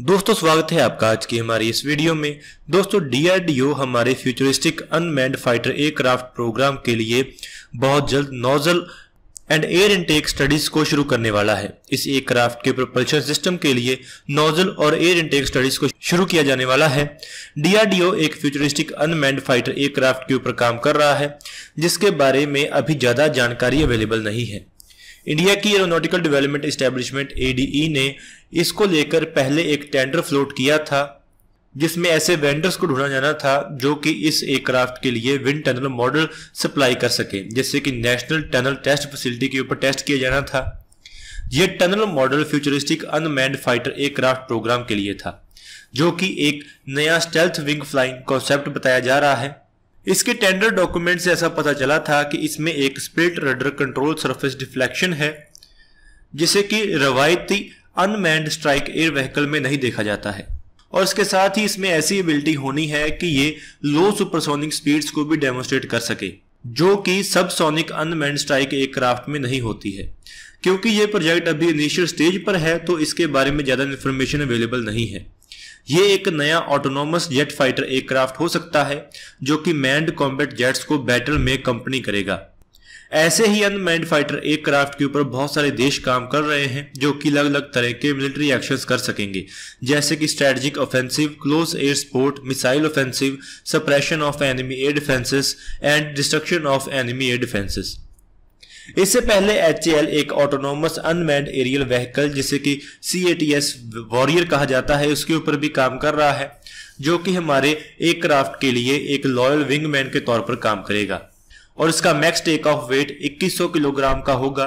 दोस्तों स्वागत है आपका आज की हमारी इस वीडियो में दोस्तों डीआरडीओ हमारे futuristic unmanned fighter aircraft programme के लिए बहुत जल्द nozzle and air intake studies को शुरू करने वाला है इस एयरक्राफ्ट के प्रोपल्शन सिस्टम के लिए नोजल और एयर इनटेक स्टडीज को शुरू किया जाने वाला है डीआरडीओ एक फ्यूचरिस्टिक अनमैंड फाइटर एयरक्राफ्ट के ऊपर काम कर रहा है जिसके बारे में अभी ज्यादा जानकारी अवेलेबल नहीं है इंडिया की एरोनोटिकल डेवलपमेंट एस्टेब्लिशमेंट एडीई ने इसको लेकर पहले एक टेंडर फ्लोट किया था जिसमें ऐसे वेंडर्स को ढूंढा जाना था जो कि इस एयरक्राफ्ट के लिए विंड टनल मॉडल सप्लाई कर सके जैसे कि नेशनल टनल टेस्ट फैसिलिटी के ऊपर टेस्ट किया जाना था यह tunnel model futuristic unmanned fighter aircraft programme के लिए था जो कि एक नया स्टेल्थ विंग फ्लाइंग कॉन्सेप्ट बताया जा रहा है इसके टेंडर डॉक्यूमेंट से ऐसा पता चला था कि इसमें एक split rudder control surface deflection है जिसे कि रवायती अनमैंड स्ट्राइक एयर व्हीकल में नहीं देखा जाता है और इसके साथ ही इसमें ऐसी एबिलिटी होनी है कि ये लो सुपरसोनिक स्पीड्स को भी डेमोस्ट्रेट कर सके जो कि सबसोनिक अनमैन स्ट्राइक एयरक्राफ्ट में नहीं होती है क्योंकि ये प्रोजेक्ट अभी इनिशियल स्टेज पर है तो इसके बारे में ज़्यादा इन्फॉर्मेशन अवेलेबल नहीं है ये एक नया ऑटोनोमस जेट फाइटर एयरक्राफ्ट हो सकता है जो कि मैंड कॉम्बेट जेट्स को बैटल में कंपनी करेगा ऐसे ही अनमैंड फाइटर एयरक्राफ्ट के ऊपर बहुत सारे देश काम कर रहे हैं जो कि अलग अलग तरह के मिलिट्री एक्शंस कर सकेंगे जैसे कि strategic offensive close air support missile offensive suppression of enemy air defences and destruction of enemy air defences इससे पहले एच एक ऑटोनोमस अनमैंड एरियल व्हीकल जिसे कि सी ए वॉरियर कहा जाता है उसके ऊपर भी काम कर रहा है जो कि हमारे एयरक्राफ्ट के लिए एक लॉयल विंगमैन के तौर पर काम करेगा और इसका max take off weight 2100 kilogram का होगा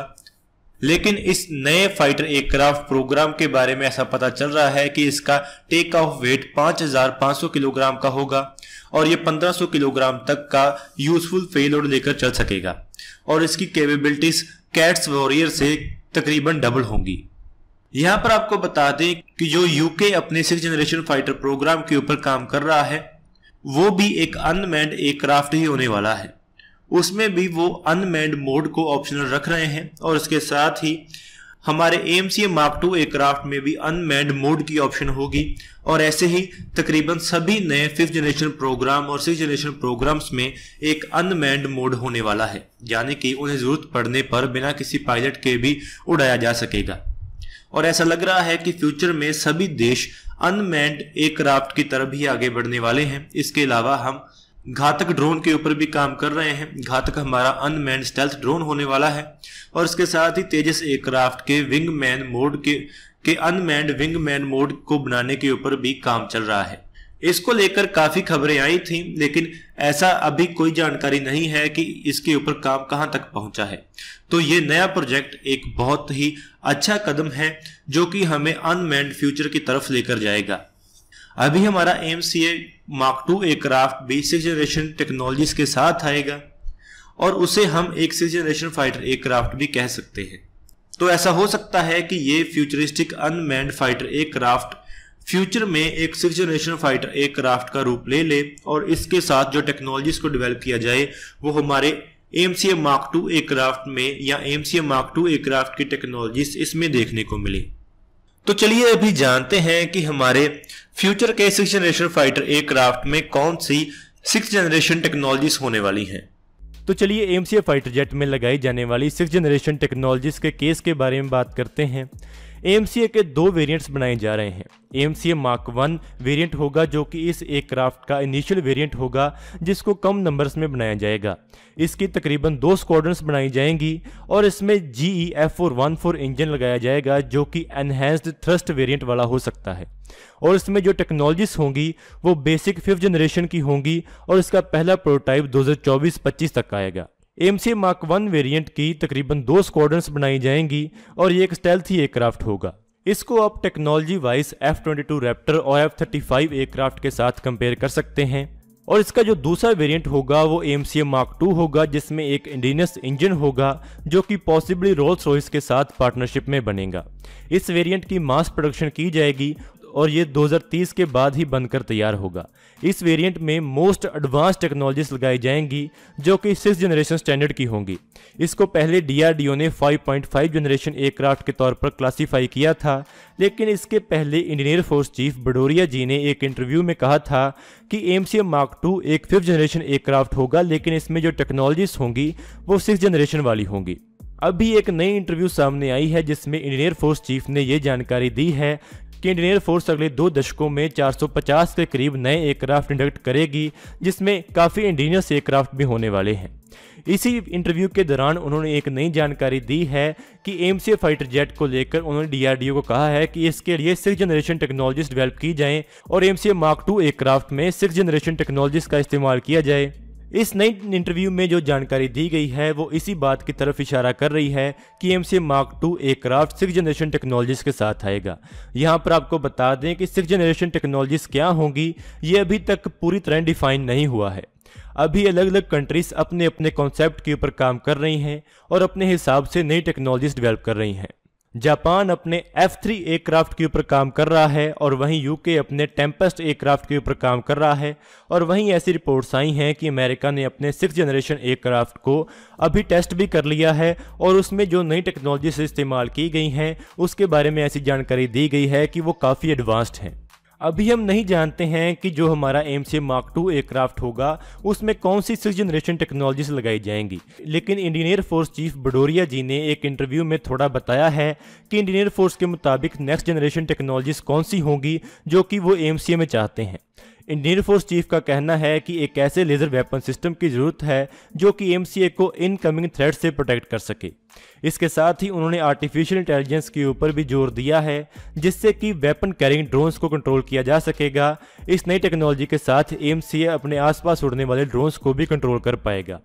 लेकिन इस नए फाइटर एयरक्राफ्ट प्रोग्राम के बारे में ऐसा पता चल रहा है कि इसका टेक ऑफ वेट 5,500 किलोग्राम का होगा और ये 1500 किलोग्राम तक का यूजफुल पेलोड लेकर चल सकेगा और इसकी कैपेबिलिटीज कैट्स वॉरियर से तकरीबन डबल होंगी यहां पर आपको बता दें कि जो यूके अपने सिक्स जनरेशन फाइटर प्रोग्राम के ऊपर काम कर रहा है वो भी एक अनमैंड एयरक्राफ्ट ही होने वाला है उसमें भी वो अनमेंड मोड को ऑप्शनल रख रहे हैं और इसके साथ ही हमारे M C mark two aircraft में भी अनमेंड मोड की ऑप्शन होगी और ऐसे ही तकरीबन सभी नए फिफ्थ जनरेशन प्रोग्राम और सिक्स जनरेशन प्रोग्राम्स में एक अनमेंड मोड होने वाला है यानी कि उन्हें ज़रूरत पड़ने पर बिना किसी पायलट के भी उड़ाया जा सकेगा और ऐसा लग रहा है कि फ्यूचर में सभी देश अनमेंड एयरक्राफ्ट की तरफ ही आगे बढ़ने वाले हैं इसके अलावा हम घातक ड्रोन के ऊपर भी काम कर रहे हैं घातक हमारा अनमैन स्टेल्थ ड्रोन होने वाला है और इसके साथ ही तेजस एयरक्राफ्ट के मैन मोड के के विंग मैन मोड को बनाने के ऊपर भी काम चल रहा है इसको लेकर काफी खबरें आई थी लेकिन ऐसा अभी कोई जानकारी नहीं है कि इसके ऊपर काम कहां तक पहुंचा है तो ये नया प्रोजेक्ट एक बहुत ही अच्छा कदम है जो कि हमें अनमैंड फ्यूचर की तरफ लेकर जाएगा अभी हमारा M C A mark two aircraft basic generation technologies के साथ आएगा और उसे हम एक सिक्स जनरेशन फाइटर एयरक्राफ्ट भी कह सकते हैं तो ऐसा हो सकता है कि ये futuristic unmanned fighter aircraft future में एक सिक्स जनरेशन फाइटर एयरक्राफ्ट का रूप ले ले और इसके साथ जो टेक्नोलॉजीज को डेवलप किया जाए वो हमारे M C A mark two aircraft में या M C A mark two aircraft की टेक्नोलॉजीज इसमें देखने को मिली तो चलिए अभी जानते हैं कि हमारे फ्यूचर के सिक्स जनरेशन फाइटर एयरक्राफ्ट में कौन सी सिक्स जनरेशन टेक्नोलॉजीज होने वाली हैं तो चलिए एम फाइटर जेट में लगाई जाने वाली सिक्स जनरेशन टेक्नोलॉजीज के केस के बारे में बात करते हैं एएमसीए के दो वेरिएंट्स बनाए जा रहे हैं ए मार्क वन वेरिएंट होगा जो कि इस एयरक्राफ्ट का इनिशियल वेरिएंट होगा जिसको कम नंबर्स में बनाया जाएगा इसकी तकरीबन दो स्क्वाड्रंस बनाई जाएंगी और इसमें G E F four one four engine लगाया जाएगा जो कि एनहेंस्ड थ्रस्ट वेरिएंट वाला हो सकता है और इसमें जो टेक्नोलॉजीज होंगी वो बेसिक फिफ्थ जनरेशन की होंगी और इसका पहला प्रोटोटाइप दो हजार तक आएगा M C mark one variant की तकरीबन दो स्क्वाड्रंस बनाई जाएंगी और ये एक स्टेल्थी एयरक्राफ्ट होगा इसको आप technology wise F twenty two Raptor और एफ थर्टी फाइव एयरक्राफ्ट के साथ कंपेयर कर सकते हैं और इसका जो दूसरा वेरिएंट होगा वो एम सी मार्क टू होगा जिसमें एक इंडीनियस इंजन होगा जो कि पॉसिबली रोल्स रॉयस के साथ पार्टनरशिप में बनेगा इस वेरिएंट की मास प्रोडक्शन की जाएगी और ये 2030 के बाद ही बनकर तैयार होगा इस वेरिएंट में मोस्ट एडवांस टेक्नोलॉजीज लगाई जाएंगी जो कि सिक्स जनरेशन स्टैंडर्ड की होंगी इसको पहले डीआरडीओ ने 5.5 जनरेशन एयरक्राफ्ट के तौर पर क्लासीफाई किया था लेकिन इसके पहले Indian air force chief Bhadoria ji ने एक इंटरव्यू में कहा था कि एम सी मार्क टू एक फिफ्थ जनरेशन एयरक्राफ्ट होगा लेकिन इसमें जो टेक्नोलॉजीज होंगी वो सिक्स जनरेशन वाली होंगी अभी एक नई इंटरव्यू सामने आई है जिसमें इंडियन एयरफोर्स चीफ ने ये जानकारी दी है कि केंटिनियर फोर्स अगले दो दशकों में 450 के करीब नए एयरक्राफ्ट इंडक्ट करेगी जिसमें काफ़ी इंडीनियस एयरक्राफ्ट भी होने वाले हैं इसी इंटरव्यू के दौरान उन्होंने एक नई जानकारी दी है कि एम फाइटर जेट को लेकर उन्होंने डीआरडीओ को कहा है कि इसके लिए सिक्स जनरेशन टेक्नोलॉजीज डेवलप की जाएं और M C mark two aircraft में सिक्स जनरेशन टेक्नोलॉजीज का इस्तेमाल किया जाए इस नई इंटरव्यू में जो जानकारी दी गई है वो इसी बात की तरफ इशारा कर रही है कि M C mark two aircraft six generation technologies के साथ आएगा यहाँ पर आपको बता दें कि सिक्स जनरेशन टेक्नोलॉजीज क्या होंगी ये अभी तक पूरी तरह डिफाइन नहीं हुआ है अभी अलग अलग कंट्रीज अपने अपने कॉन्सेप्ट के ऊपर काम कर रही हैं और अपने हिसाब से नई टेक्नोलॉजीज डेवलप कर रही हैं जापान अपने एफ थ्री एयरक्राफ्ट के ऊपर काम कर रहा है और वहीं यूके अपने टेम्पेस्ट एयरक्राफ्ट के ऊपर काम कर रहा है और वहीं ऐसी रिपोर्ट्स आई हैं कि अमेरिका ने अपने सिक्स जनरेशन एयरक्राफ्ट को अभी टेस्ट भी कर लिया है और उसमें जो नई टेक्नोलॉजी से इस्तेमाल की गई हैं उसके बारे में ऐसी जानकारी दी गई है कि वो काफ़ी एडवांस्ड हैं अभी हम नहीं जानते हैं कि जो हमारा M C mark two aircraft होगा उसमें कौन सी सिक्स जनरेशन टेक्नोलॉजीज लगाई जाएंगी लेकिन Indian air force chief Bhadoria ji ने एक इंटरव्यू में थोड़ा बताया है कि इंडियन एयरफोर्स के मुताबिक नेक्स्ट जनरेशन टेक्नोलॉजीज कौन सी होंगी जो कि वो एम में चाहते हैं इंडियन फोर्स चीफ का कहना है कि एक ऐसे लेजर वेपन सिस्टम की जरूरत है जो कि एम को इनकमिंग थ्रेड से प्रोटेक्ट कर सके इसके साथ ही उन्होंने आर्टिफिशियल इंटेलिजेंस के ऊपर भी जोर दिया है जिससे कि वेपन कैरिंग ड्रोन्स को कंट्रोल किया जा सकेगा इस नई टेक्नोलॉजी के साथ एम अपने आसपास उड़ने वाले ड्रोन्स को भी कंट्रोल कर पाएगा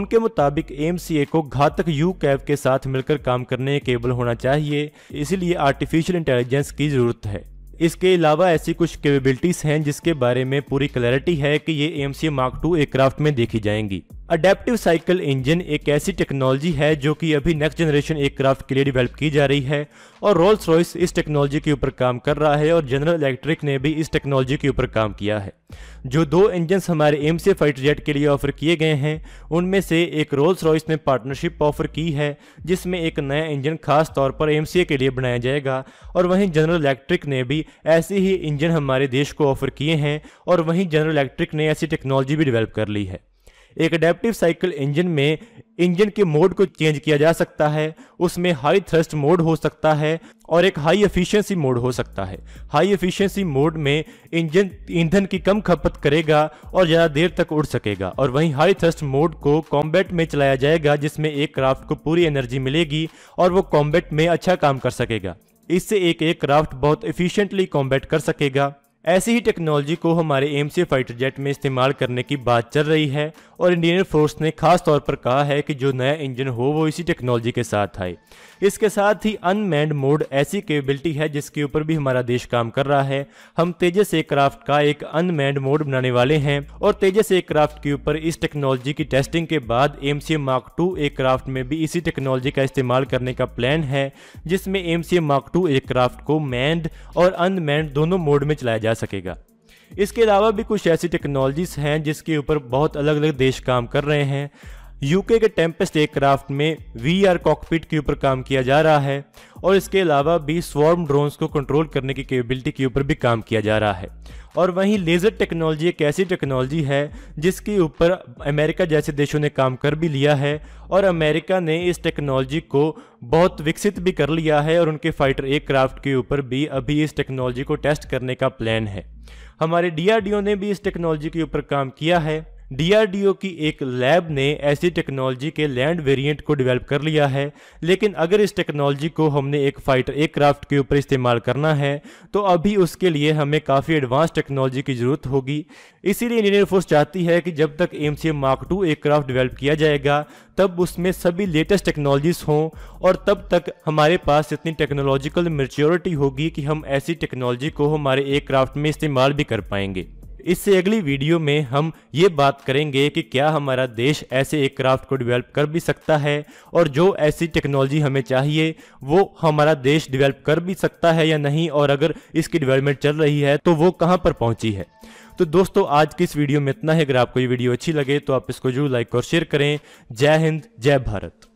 उनके मुताबिक एम को घातक यू कैब के साथ मिलकर काम करने केबल होना चाहिए इसीलिए आर्टिफिशियल इंटेलिजेंस की जरूरत है इसके अलावा ऐसी कुछ कैपेबिलिटीज हैं जिसके बारे में पूरी क्लैरिटी है कि ये M C mark two aircraft में देखी जाएंगी अडेप्टिव साइकिल इंजन एक ऐसी टेक्नोलॉजी है जो कि अभी नेक्स्ट जनरेशन एयरक्राफ्ट के लिए डेवलप की जा रही है और रोल्स रॉयस इस टेक्नोलॉजी के ऊपर काम कर रहा है और जनरल इलेक्ट्रिक ने भी इस टेक्नोलॉजी के ऊपर काम किया है जो दो इंजन हमारे एम सी फाइटर जेट के लिए ऑफर किए गए हैं उनमें से एक रोल्स रॉयस ने पार्टनरशिप ऑफर की है जिसमें एक नया इंजन खास तौर पर एम के लिए बनाया जाएगा और वहीं जनरल इलेक्ट्रिक ने भी ऐसे ही इंजन हमारे देश को ऑफर किए हैं और वहीं जनरल इलेक्ट्रिक ने ऐसी टेक्नोलॉजी भी डिवेल्प कर ली है एक अडेप्टिव साइकिल इंजन में इंजन के मोड को चेंज किया जा सकता है उसमें हाई थ्रस्ट मोड हो सकता है और एक हाई एफिशिएंसी मोड हो सकता है हाई एफिशिएंसी मोड में इंजन ईंधन की कम खपत करेगा और ज़्यादा देर तक उड़ सकेगा और वहीं हाई थ्रस्ट मोड को कॉम्बैट में चलाया जाएगा जिसमें एक क्राफ्ट को पूरी एनर्जी मिलेगी और वो कॉम्बैट में अच्छा काम कर सकेगा इससे एक एक क्राफ्ट बहुत एफिशियंटली कॉम्बैट कर सकेगा ऐसी ही टेक्नोलॉजी को हमारे एम फाइटर जेट में इस्तेमाल करने की बात चल रही है और इंडियन फोर्स ने खास तौर पर कहा है कि जो नया इंजन हो वो इसी टेक्नोलॉजी के साथ आए इसके साथ ही अनमैंड मोड ऐसी कैपेबिलिटी है जिसके ऊपर भी हमारा देश काम कर रहा है हम तेजस एयरक्राफ्ट का एक अनमैंड मोड बनाने वाले हैं और तेजस एयरक्राफ्ट के ऊपर इस टेक्नोलॉजी की टेस्टिंग के बाद M C mark two aircraft में भी इसी टेक्नोलॉजी का इस्तेमाल करने का प्लान है जिसमें M C mark two aircraft को मैंड और अनमैंड दोनों मोड में चलाया जा सकेगा इसके अलावा भी कुछ ऐसी टेक्नोलॉजीज़ हैं जिसके ऊपर बहुत अलग अलग देश काम कर रहे हैं यूके के टेम्पेस्ट एयरक्राफ्ट में वी आर कॉकपिट के ऊपर काम किया जा रहा है और इसके अलावा भी स्वॉर्म ड्रोन्स को कंट्रोल करने की कैपेबिलिटी के ऊपर भी काम किया जा रहा है और वहीं लेज़र टेक्नोलॉजी एक ऐसी टेक्नोलॉजी है जिसके ऊपर अमेरिका जैसे देशों ने काम कर भी लिया है और अमेरिका ने इस टेक्नोलॉजी को बहुत विकसित भी कर लिया है और उनके फाइटर एयरक्राफ्ट के ऊपर भी अभी इस टेक्नोलॉजी को टेस्ट करने का प्लान है हमारे डीआरडीओ ने भी इस टेक्नोलॉजी के ऊपर काम किया है डीआरडीओ की एक लैब ने ऐसी टेक्नोलॉजी के लैंड वेरिएंट को डेवलप कर लिया है लेकिन अगर इस टेक्नोलॉजी को हमने एक फाइटर एयरक्राफ्ट के ऊपर इस्तेमाल करना है तो अभी उसके लिए हमें काफ़ी एडवांस टेक्नोलॉजी की ज़रूरत होगी इसीलिए इंडियन एयरफोर्स चाहती है कि जब तक M C mark two aircraft develop किया जाएगा तब उसमें सभी लेटेस्ट टेक्नोलॉजीज़ हों और तब तक हमारे पास इतनी टेक्नोलॉजिकल मेच्योरिटी होगी कि हम ऐसी टेक्नोलॉजी को हमारे एयरक्राफ्ट में इस्तेमाल भी कर पाएंगे इससे अगली वीडियो में हम ये बात करेंगे कि क्या हमारा देश ऐसे एक क्राफ्ट को डेवलप कर भी सकता है और जो ऐसी टेक्नोलॉजी हमें चाहिए वो हमारा देश डेवलप कर भी सकता है या नहीं और अगर इसकी डेवलपमेंट चल रही है तो वो कहाँ पर पहुँची है तो दोस्तों आज की इस वीडियो में इतना है अगर आपको ये वीडियो अच्छी लगे तो आप इसको जरूर लाइक और शेयर करें जय हिंद जय भारत